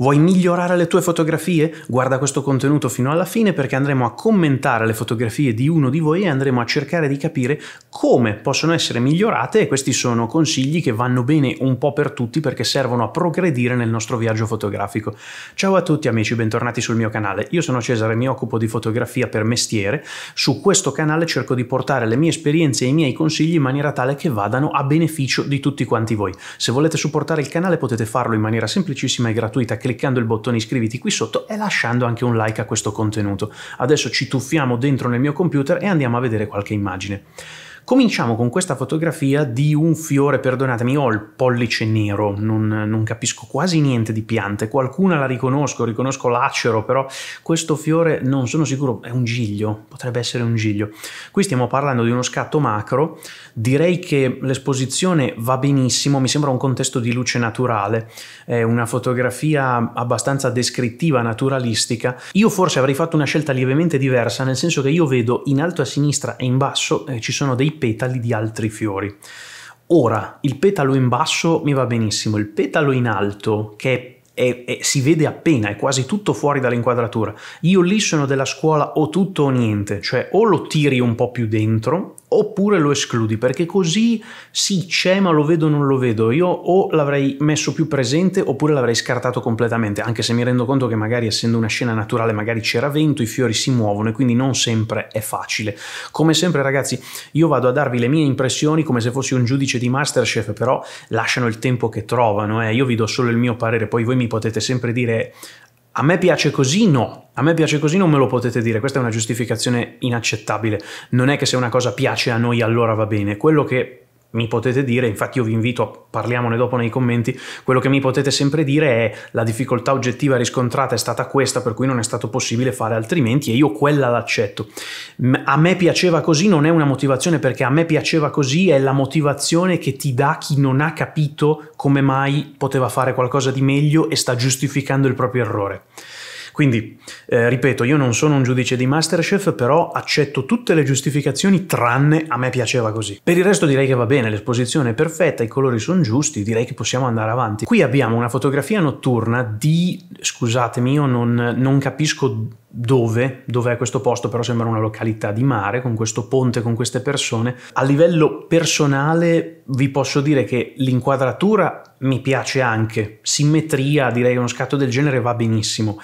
Vuoi migliorare le tue fotografie? Guarda questo contenuto fino alla fine perché andremo a commentare le fotografie di uno di voi e andremo a cercare di capire come possono essere migliorate e questi sono consigli che vanno bene un po' per tutti perché servono a progredire nel nostro viaggio fotografico. Ciao a tutti amici, bentornati sul mio canale. Io sono Cesare, mi occupo di fotografia per mestiere. Su questo canale cerco di portare le mie esperienze e i miei consigli in maniera tale che vadano a beneficio di tutti quanti voi. Se volete supportare il canale potete farlo in maniera semplicissima e gratuita cliccando il bottone iscriviti qui sotto e lasciando anche un like a questo contenuto. Adesso ci tuffiamo dentro nel mio computer e andiamo a vedere qualche immagine. Cominciamo con questa fotografia di un fiore, perdonatemi, ho il pollice nero, non, non capisco quasi niente di piante, qualcuna la riconosco, riconosco l'acero, però questo fiore non sono sicuro, è un giglio, potrebbe essere un giglio. Qui stiamo parlando di uno scatto macro, direi che l'esposizione va benissimo, mi sembra un contesto di luce naturale, è una fotografia abbastanza descrittiva, naturalistica. Io forse avrei fatto una scelta lievemente diversa, nel senso che io vedo in alto a sinistra e in basso eh, ci sono dei petali di altri fiori. Ora, il petalo in basso mi va benissimo, il petalo in alto, che è e, si vede appena, è quasi tutto fuori dall'inquadratura. Io lì sono della scuola o tutto o niente, cioè o lo tiri un po' più dentro oppure lo escludi perché così sì c'è ma lo vedo o non lo vedo io o l'avrei messo più presente oppure l'avrei scartato completamente anche se mi rendo conto che magari essendo una scena naturale magari c'era vento i fiori si muovono e quindi non sempre è facile come sempre ragazzi io vado a darvi le mie impressioni come se fossi un giudice di Masterchef però lasciano il tempo che trovano eh. io vi do solo il mio parere poi voi mi potete sempre dire a me piace così, no. A me piace così, non me lo potete dire. Questa è una giustificazione inaccettabile. Non è che se una cosa piace a noi allora va bene. Quello che mi potete dire, infatti io vi invito, a parliamone dopo nei commenti, quello che mi potete sempre dire è la difficoltà oggettiva riscontrata è stata questa, per cui non è stato possibile fare altrimenti e io quella l'accetto. A me piaceva così non è una motivazione perché a me piaceva così è la motivazione che ti dà chi non ha capito come mai poteva fare qualcosa di meglio e sta giustificando il proprio errore. Quindi, eh, ripeto, io non sono un giudice di Masterchef, però accetto tutte le giustificazioni tranne a me piaceva così. Per il resto direi che va bene, l'esposizione è perfetta, i colori sono giusti, direi che possiamo andare avanti. Qui abbiamo una fotografia notturna di, scusatemi, io non, non capisco dove, dove è questo posto, però sembra una località di mare, con questo ponte, con queste persone. A livello personale vi posso dire che l'inquadratura mi piace anche, simmetria, direi uno scatto del genere va benissimo.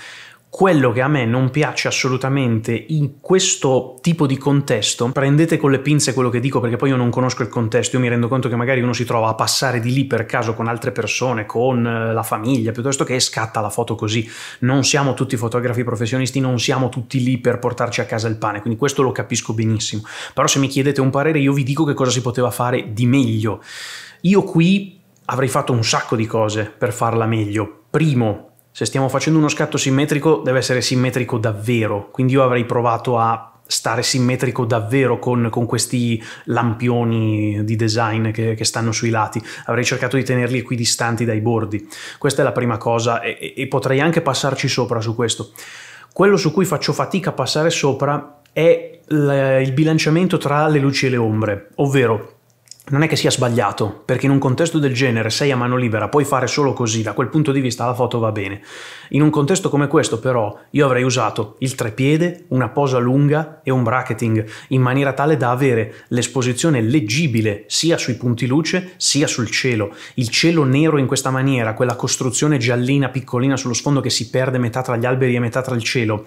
Quello che a me non piace assolutamente in questo tipo di contesto, prendete con le pinze quello che dico perché poi io non conosco il contesto, io mi rendo conto che magari uno si trova a passare di lì per caso con altre persone, con eh, la famiglia, piuttosto che scatta la foto così. Non siamo tutti fotografi professionisti, non siamo tutti lì per portarci a casa il pane, quindi questo lo capisco benissimo. Però se mi chiedete un parere io vi dico che cosa si poteva fare di meglio. Io qui avrei fatto un sacco di cose per farla meglio. Primo, se stiamo facendo uno scatto simmetrico deve essere simmetrico davvero, quindi io avrei provato a stare simmetrico davvero con, con questi lampioni di design che, che, stanno sui lati, avrei cercato di tenerli equidistanti dai bordi, questa è la prima cosa e, e potrei anche passarci sopra su questo. Quello su cui faccio fatica a passare sopra è il bilanciamento tra le luci e le ombre, ovvero non è che sia sbagliato, perché in un contesto del genere sei a mano libera, puoi fare solo così, da quel punto di vista la foto va bene. In un contesto come questo però io avrei usato il trepiede, una posa lunga e un bracketing in maniera tale da avere l'esposizione leggibile sia sui punti luce sia sul cielo. Il cielo nero in questa maniera, quella costruzione giallina piccolina sullo sfondo che si perde metà tra gli alberi e metà tra il cielo,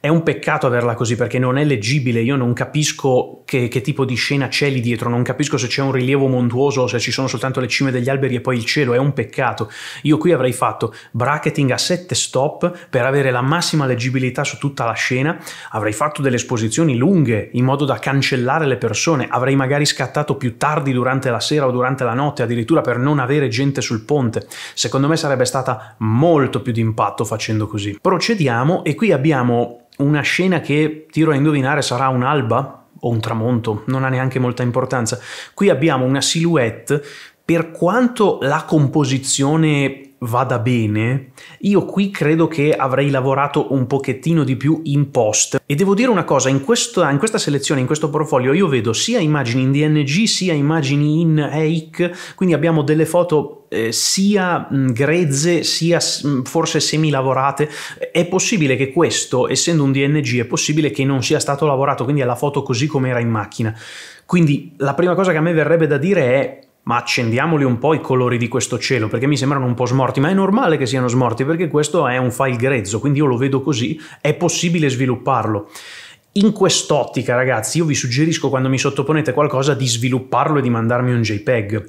è un peccato averla così perché non è leggibile, io non capisco che, che tipo di scena c'è lì dietro, non capisco se c'è un rilievo montuoso o se ci sono soltanto le cime degli alberi e poi il cielo, è un peccato. Io qui avrei fatto bracketing a 7 stop per avere la massima leggibilità su tutta la scena, avrei fatto delle esposizioni lunghe in modo da cancellare le persone, avrei magari scattato più tardi durante la sera o durante la notte addirittura per non avere gente sul ponte. Secondo me sarebbe stata molto più d'impatto facendo così. Procediamo e qui abbiamo una scena che, tiro a indovinare, sarà un'alba o un tramonto, non ha neanche molta importanza. Qui abbiamo una silhouette per quanto la composizione vada bene, io qui credo che avrei lavorato un pochettino di più in post. E devo dire una cosa, in, questo, in questa selezione, in questo portfolio, io vedo sia immagini in DNG, sia immagini in EIC, quindi abbiamo delle foto eh, sia mm, grezze, sia mh, mm, forse semilavorate. È possibile che questo, essendo un DNG, è possibile che non sia stato lavorato, quindi è la foto così come era in macchina. Quindi la prima cosa che a me verrebbe da dire è ma accendiamoli un po' i colori di questo cielo perché mi sembrano un po' smorti, ma è normale che siano smorti perché questo è un file grezzo, quindi io lo vedo così, è possibile svilupparlo. In quest'ottica, ragazzi, io vi suggerisco quando mi sottoponete qualcosa di svilupparlo e di mandarmi un JPEG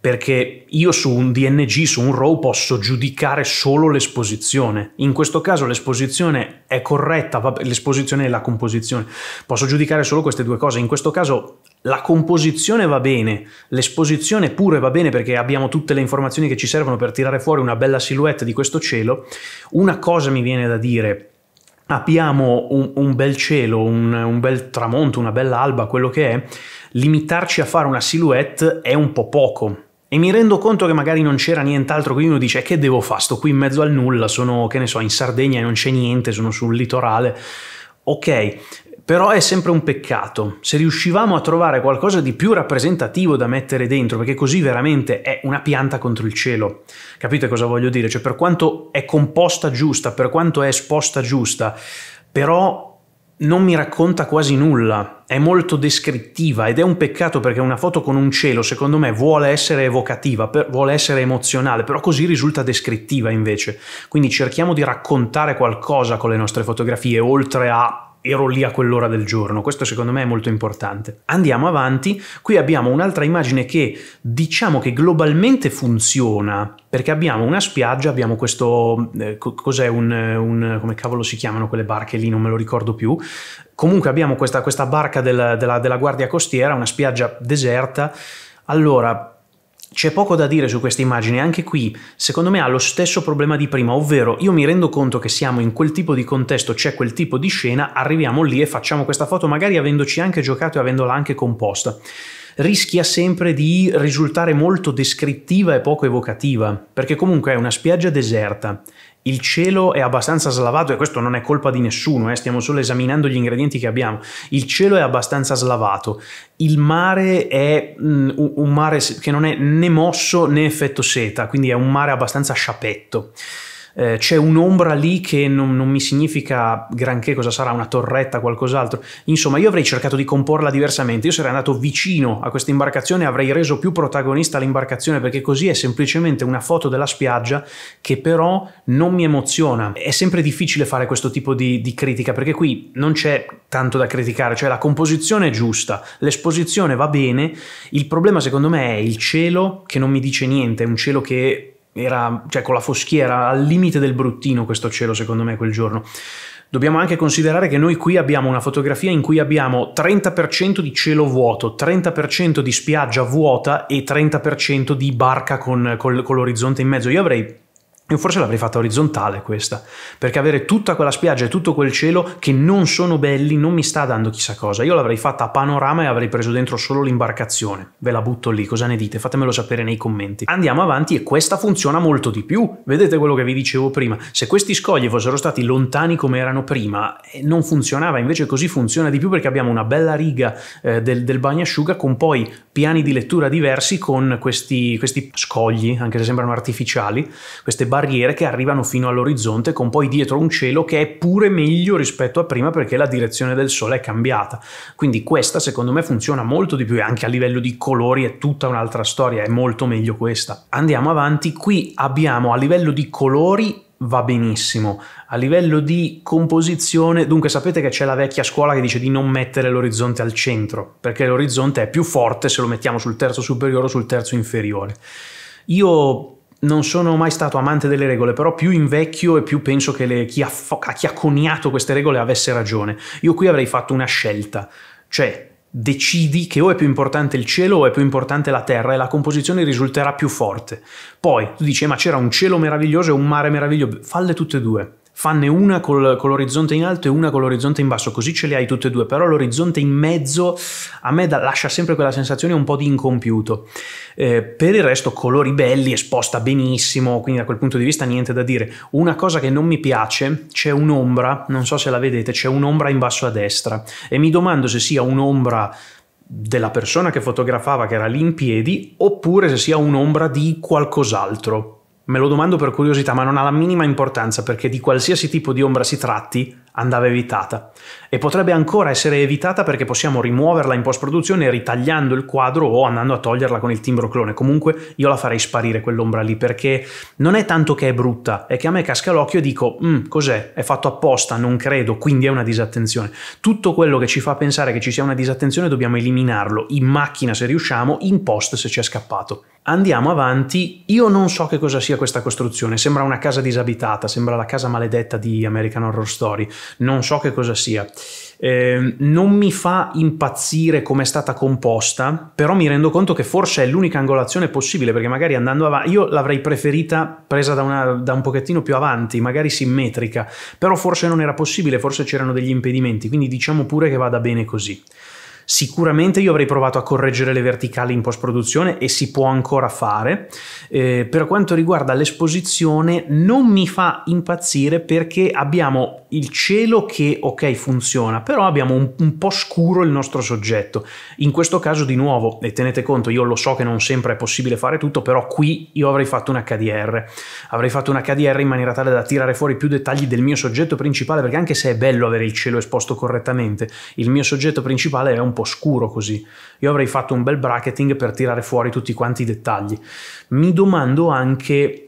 perché io su un DNG, su un RAW posso giudicare solo l'esposizione. In questo caso l'esposizione è corretta, l'esposizione e la composizione. Posso giudicare solo queste due cose. In questo caso la composizione va bene, l'esposizione pure va bene perché abbiamo tutte le informazioni che ci servono per tirare fuori una bella silhouette di questo cielo. Una cosa mi viene da dire, abbiamo un, un, bel cielo, un, un, bel tramonto, una bella alba, quello che è, limitarci a fare una silhouette è un po' poco e mi rendo conto che magari non c'era nient'altro, quindi uno dice eh, che devo fare, sto qui in mezzo al nulla, sono che ne so, in Sardegna e non c'è niente, sono sul litorale. Ok, però è sempre un peccato. Se riuscivamo a trovare qualcosa di più rappresentativo da mettere dentro, perché così veramente è una pianta contro il cielo. Capite cosa voglio dire? Cioè, per quanto è composta giusta, per quanto è esposta giusta, però non mi racconta quasi nulla, è molto descrittiva ed è un peccato perché una foto con un cielo secondo me vuole essere evocativa, per, vuole essere emozionale, però così risulta descrittiva invece. Quindi cerchiamo di raccontare qualcosa con le nostre fotografie oltre a ero lì a quell'ora del giorno, questo secondo me è molto importante. Andiamo avanti, qui abbiamo un'altra immagine che diciamo che globalmente funziona, perché abbiamo una spiaggia, abbiamo questo, eh, cos'è un, un, come cavolo si chiamano quelle barche lì, non me lo ricordo più, comunque abbiamo questa, questa barca della, della, della Guardia Costiera, una spiaggia deserta, allora c'è poco da dire su questa immagine, anche qui secondo me ha lo stesso problema di prima, ovvero io mi rendo conto che siamo in quel tipo di contesto, c'è quel tipo di scena, arriviamo lì e facciamo questa foto magari avendoci anche giocato e avendola anche composta. Rischia sempre di risultare molto descrittiva e poco evocativa, perché comunque è una spiaggia deserta il cielo è abbastanza slavato e questo non è colpa di nessuno, eh, stiamo solo esaminando gli ingredienti che abbiamo. Il cielo è abbastanza slavato, il mare è mm, un mare che non è né mosso né effetto seta, quindi è un mare abbastanza sciapetto eh, c'è un'ombra lì che non, non, mi significa granché cosa sarà, una torretta, qualcos'altro. Insomma, io avrei cercato di comporla diversamente, io sarei andato vicino a questa imbarcazione e avrei reso più protagonista l'imbarcazione perché così è semplicemente una foto della spiaggia che però non mi emoziona. È sempre difficile fare questo tipo di, di critica perché qui non c'è tanto da criticare, cioè la composizione è giusta, l'esposizione va bene, il problema secondo me è il cielo che non mi dice niente, è un cielo che era cioè, con la foschiera al limite del bruttino questo cielo secondo me quel giorno. Dobbiamo anche considerare che noi qui abbiamo una fotografia in cui abbiamo 30% di cielo vuoto, 30% di spiaggia vuota e 30% di barca con, con, con l'orizzonte in mezzo. Io avrei io forse l'avrei fatta orizzontale questa, perché avere tutta quella spiaggia e tutto quel cielo che non sono belli non mi sta dando chissà cosa. Io l'avrei fatta a panorama e avrei preso dentro solo l'imbarcazione. Ve la butto lì, cosa ne dite? Fatemelo sapere nei commenti. Andiamo avanti e questa funziona molto di più. Vedete quello che vi dicevo prima. Se questi scogli fossero stati lontani come erano prima, eh, non funzionava, invece così funziona di più perché abbiamo una bella riga eh, del, del bagnasciuga con poi piani di lettura diversi con questi, questi scogli, anche se sembrano artificiali, queste barriere che arrivano fino all'orizzonte con poi dietro un cielo che è pure meglio rispetto a prima perché la direzione del sole è cambiata. Quindi questa secondo me funziona molto di più e anche a livello di colori è tutta un'altra storia, è molto meglio questa. Andiamo avanti, qui abbiamo a livello di colori va benissimo. A livello di composizione, dunque sapete che c'è la vecchia scuola che dice di non mettere l'orizzonte al centro, perché l'orizzonte è più forte se lo mettiamo sul terzo superiore o sul terzo inferiore. Io non sono mai stato amante delle regole, però più invecchio e più penso che le, chi, ha, chi ha coniato queste regole avesse ragione. Io qui avrei fatto una scelta, cioè decidi che o è più importante il cielo o è più importante la terra e la composizione risulterà più forte. Poi tu dici eh, ma c'era un cielo meraviglioso e un mare meraviglioso, falle tutte e due fanne una col, con l'orizzonte in alto e una con l'orizzonte in basso, così ce le hai tutte e due, però l'orizzonte in mezzo a me da, lascia sempre quella sensazione un po' di incompiuto. Eh, per il resto colori belli, esposta benissimo, quindi da quel punto di vista niente da dire. Una cosa che non mi piace, c'è un'ombra, non so se la vedete, c'è un'ombra in basso a destra e mi domando se sia un'ombra della persona che fotografava che era lì in piedi oppure se sia un'ombra di qualcos'altro Me lo domando per curiosità, ma non ha la minima importanza perché di qualsiasi tipo di ombra si tratti, andava evitata. E potrebbe ancora essere evitata perché possiamo rimuoverla in post-produzione ritagliando il quadro o andando a toglierla con il timbro clone. Comunque io la farei sparire quell'ombra lì perché non è tanto che è brutta, è che a me casca l'occhio e dico mm, cos'è? È fatto apposta? Non credo, quindi è una disattenzione. Tutto quello che ci fa pensare che ci sia una disattenzione dobbiamo eliminarlo, in macchina se riusciamo, in post se ci è scappato. Andiamo avanti, io non so che cosa sia questa costruzione, sembra una casa disabitata, sembra la casa maledetta di American Horror Story, non so che cosa sia. Eh, non mi fa impazzire come è stata composta, però mi rendo conto che forse è l'unica angolazione possibile, perché magari andando avanti, io l'avrei preferita presa da, una, da un pochettino più avanti, magari simmetrica, però forse non era possibile, forse c'erano degli impedimenti, quindi diciamo pure che vada bene così. Sicuramente io avrei provato a correggere le verticali in post-produzione e si può ancora fare. Eh, per quanto riguarda l'esposizione non mi fa impazzire perché abbiamo il cielo che ok funziona, però abbiamo un, un po' scuro il nostro soggetto. In questo caso di nuovo, e tenete conto, io lo so che non sempre è possibile fare tutto, però qui io avrei fatto un HDR. Avrei fatto un HDR in maniera tale da tirare fuori più dettagli del mio soggetto principale, perché anche se è bello avere il cielo esposto correttamente, il mio soggetto principale è un po' po' scuro così. Io avrei fatto un bel bracketing per tirare fuori tutti quanti i dettagli. Mi domando anche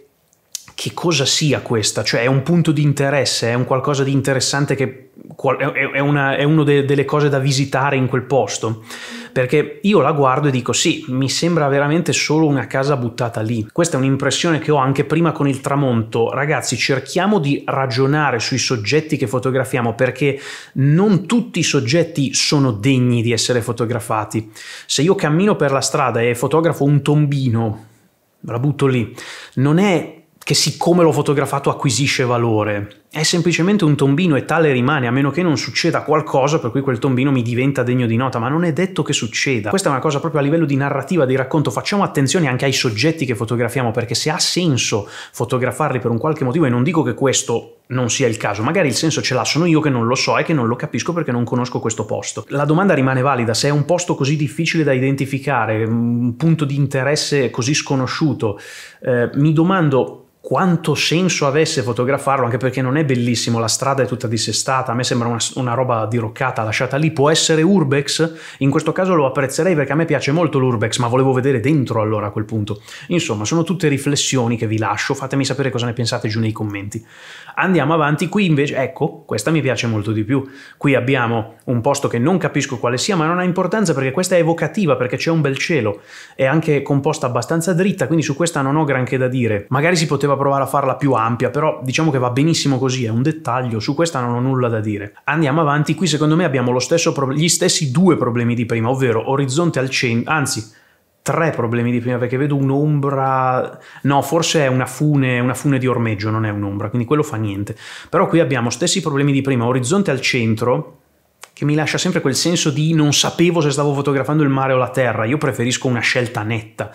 che cosa sia questa, cioè è un punto di interesse, è un qualcosa di interessante che è, una, è una delle cose da visitare in quel posto perché io la guardo e dico sì, mi sembra veramente solo una casa buttata lì. Questa è un'impressione che ho anche prima con il tramonto. Ragazzi, cerchiamo di ragionare sui soggetti che fotografiamo perché non tutti i soggetti sono degni di essere fotografati. Se io cammino per la strada e fotografo un tombino, la butto lì, non è che siccome l'ho fotografato acquisisce valore è semplicemente un tombino e tale rimane, a meno che non succeda qualcosa per cui quel tombino mi diventa degno di nota, ma non è detto che succeda. Questa è una cosa proprio a livello di narrativa, di racconto, facciamo attenzione anche ai soggetti che fotografiamo, perché se ha senso fotografarli per un qualche motivo, e non dico che questo non sia il caso, magari il senso ce l'ha, sono io che non lo so e che non lo capisco perché non conosco questo posto. La domanda rimane valida, se è un posto così difficile da identificare, un punto di interesse così sconosciuto, eh, mi domando quanto senso avesse fotografarlo, anche perché non è bellissimo, la strada è tutta dissestata, a me sembra una, una, roba diroccata, lasciata lì, può essere urbex, in questo caso lo apprezzerei perché a me piace molto l'urbex, ma volevo vedere dentro allora a quel punto. Insomma, sono tutte riflessioni che vi lascio, fatemi sapere cosa ne pensate giù nei commenti. Andiamo avanti, qui invece, ecco, questa mi piace molto di più. Qui abbiamo un posto che non capisco quale sia, ma non ha importanza perché questa è evocativa, perché c'è un bel cielo, è anche composta abbastanza dritta, quindi su questa non ho granché da dire. Magari si poteva provare a farla più ampia, però diciamo che va benissimo così, è un dettaglio, su questa non ho nulla da dire. Andiamo avanti, qui secondo me abbiamo gli stessi due problemi di prima, ovvero orizzonte al centro, anzi tre problemi di prima perché vedo un'ombra, no forse è una fune, una fune di ormeggio, non è un'ombra, quindi quello fa niente. Però qui abbiamo stessi problemi di prima, orizzonte al centro, che mi lascia sempre quel senso di non sapevo se stavo fotografando il mare o la terra, io preferisco una scelta netta.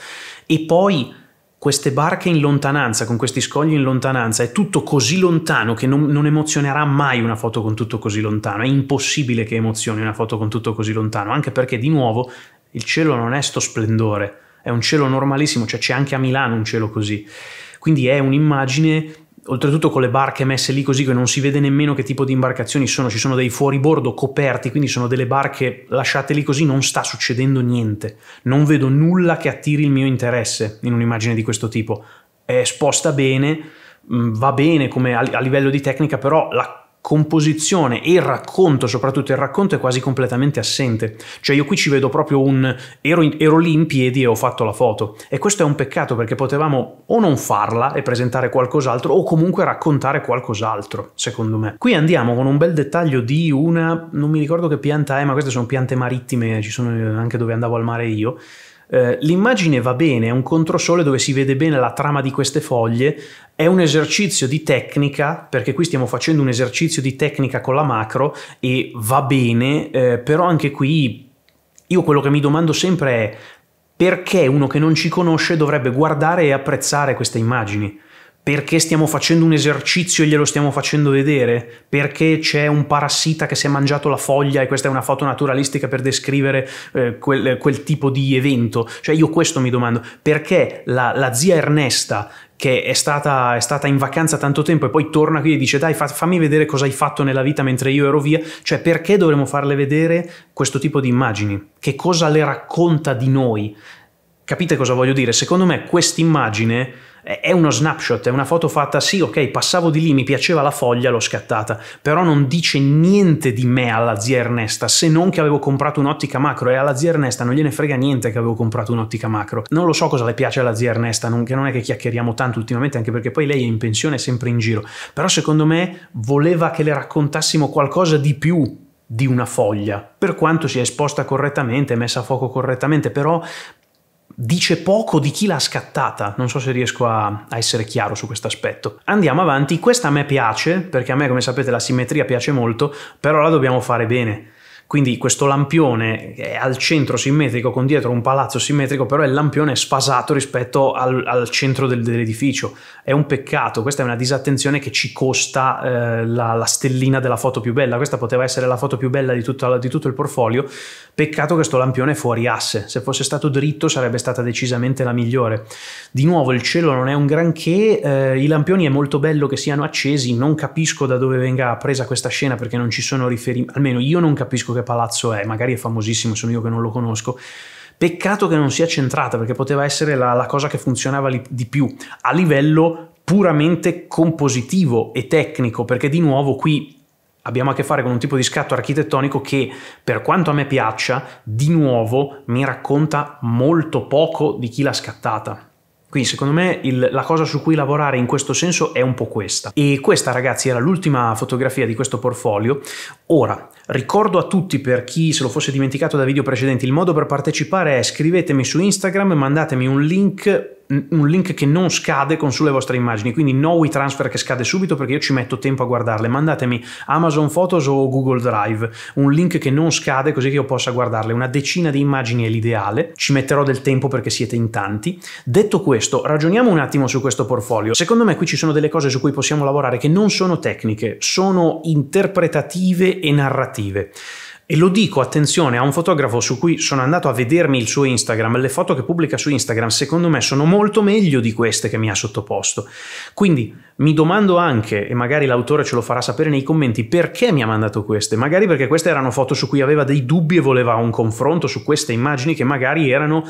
E poi queste barche in lontananza, con questi scogli in lontananza, è tutto così lontano che non, non, emozionerà mai una foto con tutto così lontano, è impossibile che emozioni una foto con tutto così lontano, anche perché di nuovo il cielo non è sto splendore, è un cielo normalissimo, cioè c'è anche a Milano un cielo così. Quindi è un'immagine, oltretutto con le barche messe lì così che non si vede nemmeno che tipo di imbarcazioni sono, ci sono dei fuoribordo coperti, quindi sono delle barche lasciate lì così, non sta succedendo niente. Non vedo nulla che attiri il mio interesse in un'immagine di questo tipo. È esposta bene, mm, va bene come a livello di tecnica, però la composizione e il racconto, soprattutto il racconto è quasi completamente assente. Cioè io qui ci vedo proprio un ero, in, ero, lì in piedi e ho fatto la foto. E questo è un peccato perché potevamo o non farla e presentare qualcos'altro o comunque raccontare qualcos'altro, secondo me. Qui andiamo con un bel dettaglio di una non mi ricordo che pianta è, ma queste sono piante marittime, ci sono eh, anche dove andavo al mare io eh, l'immagine va bene, è un controsole dove si vede bene la trama di queste foglie, è un esercizio di tecnica, perché qui stiamo facendo un esercizio di tecnica con la macro e va bene, eh, però anche qui io quello che mi domando sempre è perché uno che non ci conosce dovrebbe guardare e apprezzare queste immagini perché stiamo facendo un esercizio e glielo stiamo facendo vedere, perché c'è un parassita che si è mangiato la foglia e questa è una foto naturalistica per descrivere eh, quel, quel, tipo di evento. Cioè io questo mi domando, perché la, la zia Ernesta che è stata, è stata, in vacanza tanto tempo e poi torna qui e dice dai fa, fammi vedere cosa hai fatto nella vita mentre io ero via, cioè perché dovremmo farle vedere questo tipo di immagini? Che cosa le racconta di noi? Capite cosa voglio dire? Secondo me quest'immagine è uno snapshot, è una foto fatta sì, ok, passavo di lì, mi piaceva la foglia, l'ho scattata, però non dice niente di me alla zia Ernesta, se non che avevo comprato un'ottica macro e alla zia Ernesta non gliene frega niente che avevo comprato un'ottica macro. Non lo so cosa le piace alla zia Ernesta, non, che non è che chiacchieriamo tanto ultimamente, anche perché poi lei è in pensione e sempre in giro, però secondo me voleva che le raccontassimo qualcosa di più di una foglia, per quanto sia esposta correttamente, messa a fuoco correttamente, però dice poco di chi l'ha scattata. Non so se riesco a, a essere chiaro su questo aspetto. Andiamo avanti, questa a me piace, perché a me, come sapete, la simmetria piace molto, però la dobbiamo fare bene quindi questo lampione è al centro simmetrico con dietro un palazzo simmetrico, però il lampione è sfasato rispetto al, al centro del, dell'edificio. È un peccato, questa è una disattenzione che ci costa eh, la, la, stellina della foto più bella. Questa poteva essere la foto più bella di, tutta, di tutto il portfolio. Peccato che questo lampione è fuori asse. Se fosse stato dritto sarebbe stata decisamente la migliore. Di nuovo il cielo non è un granché, eh, i lampioni è molto bello che siano accesi, non capisco da dove venga presa questa scena perché non ci sono riferimenti, almeno io non capisco che palazzo è, magari è famosissimo, sono io che non lo conosco. Peccato che non sia centrata perché poteva essere la, la cosa che funzionava li, di più a livello puramente compositivo e tecnico, perché di nuovo qui abbiamo a che fare con un tipo di scatto architettonico che, per quanto a me piaccia, di nuovo mi racconta molto poco di chi l'ha scattata. Quindi secondo me il, la cosa su cui lavorare in questo senso è un po' questa. E questa ragazzi era l'ultima fotografia di questo portfolio. Ora, Ricordo a tutti, per chi se lo fosse dimenticato da video precedenti, il modo per partecipare è scrivetemi su Instagram e mandatemi un link un link che non scade con sulle vostre immagini, quindi no WeTransfer che scade subito perché io ci metto tempo a guardarle, mandatemi Amazon Photos o Google Drive, un link che non scade così che io possa guardarle, una decina di immagini è l'ideale, ci metterò del tempo perché siete in tanti. Detto questo, ragioniamo un attimo su questo portfolio, secondo me qui ci sono delle cose su cui possiamo lavorare che non sono tecniche, sono interpretative e narrative. E lo dico, attenzione, a un fotografo su cui sono andato a vedermi il suo Instagram, le foto che pubblica su Instagram secondo me sono molto meglio di queste che mi ha sottoposto. Quindi mi domando anche, e magari l'autore ce lo farà sapere nei commenti, perché mi ha mandato queste? Magari perché queste erano foto su cui aveva dei dubbi e voleva un confronto su queste immagini che magari erano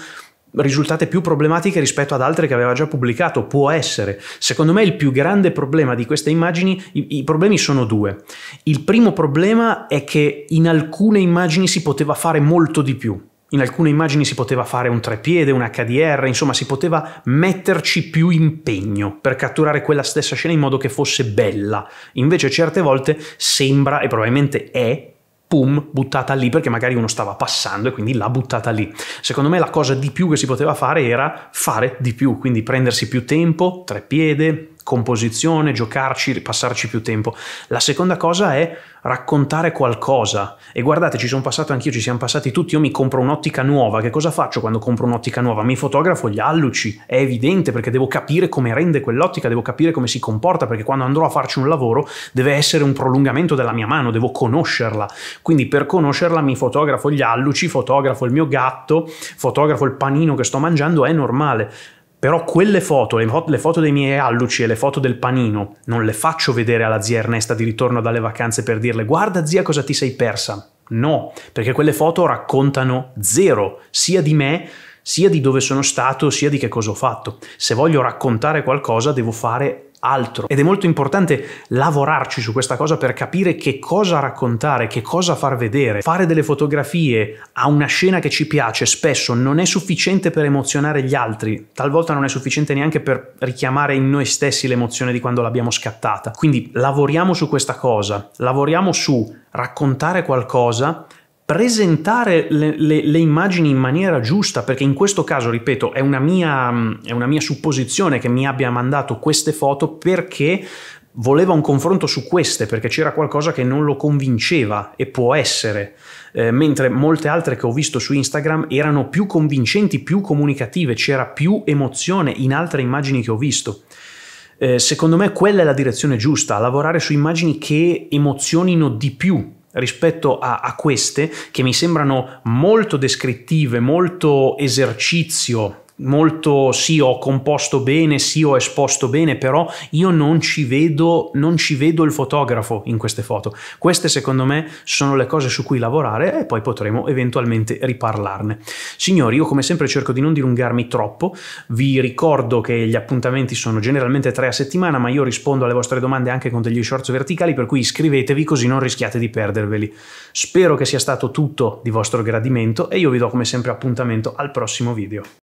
risultate più problematiche rispetto ad altre che aveva già pubblicato, può essere. Secondo me il più grande problema di queste immagini, i, i, problemi sono due. Il primo problema è che in alcune immagini si poteva fare molto di più. In alcune immagini si poteva fare un trepiede, un HDR, insomma si poteva metterci più impegno per catturare quella stessa scena in modo che fosse bella. Invece certe volte sembra, e probabilmente è, pum, buttata lì perché magari uno stava passando e quindi l'ha buttata lì. Secondo me la cosa di più che si poteva fare era fare di più, quindi prendersi più tempo, tre composizione, giocarci, passarci più tempo. La seconda cosa è raccontare qualcosa. E guardate, ci sono passato anch'io, ci siamo passati tutti, io mi compro un'ottica nuova, che cosa faccio quando compro un'ottica nuova? Mi fotografo gli alluci, è evidente perché devo capire come rende quell'ottica, devo capire come si comporta, perché quando andrò a farci un lavoro deve essere un prolungamento della mia mano, devo conoscerla. Quindi per conoscerla mi fotografo gli alluci, fotografo il mio gatto, fotografo il panino che sto mangiando, è normale. Però quelle foto, le, foto dei miei alluci e le foto del panino, non le faccio vedere alla zia Ernesta di ritorno dalle vacanze per dirle guarda zia cosa ti sei persa. No, perché quelle foto raccontano zero, sia di me, sia di dove sono stato, sia di che cosa ho fatto. Se voglio raccontare qualcosa devo fare altro. Ed è molto importante lavorarci su questa cosa per capire che cosa raccontare, che cosa far vedere. Fare delle fotografie a una scena che ci piace spesso non è sufficiente per emozionare gli altri, talvolta non è sufficiente neanche per richiamare in noi stessi l'emozione di quando l'abbiamo scattata. Quindi lavoriamo su questa cosa, lavoriamo su raccontare qualcosa presentare le, le, le, immagini in maniera giusta, perché in questo caso, ripeto, è una, mia, è una mia supposizione che mi abbia mandato queste foto perché voleva un confronto su queste, perché c'era qualcosa che non lo convinceva e può essere. Eh, mentre molte altre che ho visto su Instagram erano più convincenti, più comunicative, c'era più emozione in altre immagini che ho visto. Eh, secondo me quella è la direzione giusta, lavorare su immagini che emozionino di più rispetto a, a queste che mi sembrano molto descrittive, molto esercizio molto sì ho composto bene, sì ho esposto bene, però io non ci vedo, non ci vedo il fotografo in queste foto. Queste secondo me sono le cose su cui lavorare e poi potremo eventualmente riparlarne. Signori, io come sempre cerco di non dilungarmi troppo, vi ricordo che gli appuntamenti sono generalmente tre a settimana, ma io rispondo alle vostre domande anche con degli shorts verticali, per cui iscrivetevi così non rischiate di perderveli. Spero che sia stato tutto di vostro gradimento e io vi do come sempre appuntamento al prossimo video.